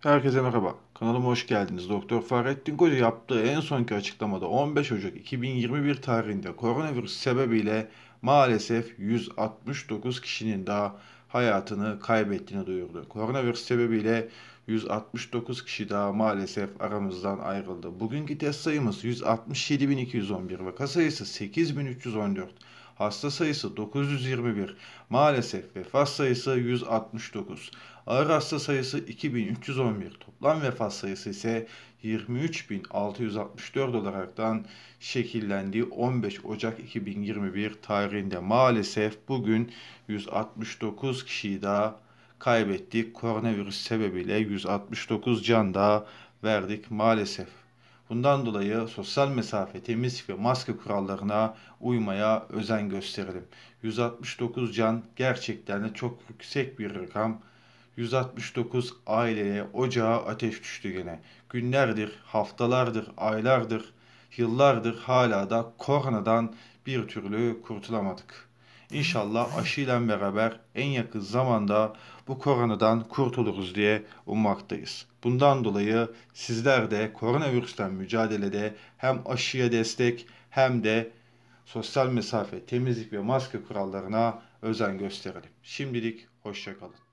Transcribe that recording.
Herkese merhaba. Kanalıma hoş geldiniz. Doktor Fahrettin Koca yaptığı en sonki açıklamada 15 Ocak 2021 tarihinde koronavirüs sebebiyle maalesef 169 kişinin daha hayatını kaybettiğini duyurdu. Koronavirüs sebebiyle 169 kişi daha maalesef aramızdan ayrıldı. Bugünkü test sayımız 167.211 vaka sayısı 8314. Hasta sayısı 921. Maalesef vefat sayısı 169. Ağır hasta sayısı 2311. Toplam vefat sayısı ise 23.664 olaraktan şekillendiği 15 Ocak 2021 tarihinde maalesef bugün 169 kişiyi daha kaybettik. Koronavirüs sebebiyle 169 can daha verdik maalesef. Bundan dolayı sosyal mesafe, temizlik ve maske kurallarına uymaya özen gösterelim. 169 can gerçekten de çok yüksek bir rakam. 169 aileye ocağa ateş düştü gene. Günlerdir, haftalardır, aylardır, yıllardır hala da koronadan bir türlü kurtulamadık.'' İnşallah aşıyla beraber en yakın zamanda bu koronadan kurtuluruz diye ummaktayız. Bundan dolayı sizler de koronavirüsten mücadelede hem aşıya destek hem de sosyal mesafe, temizlik ve maske kurallarına özen gösterelim. Şimdilik hoşçakalın.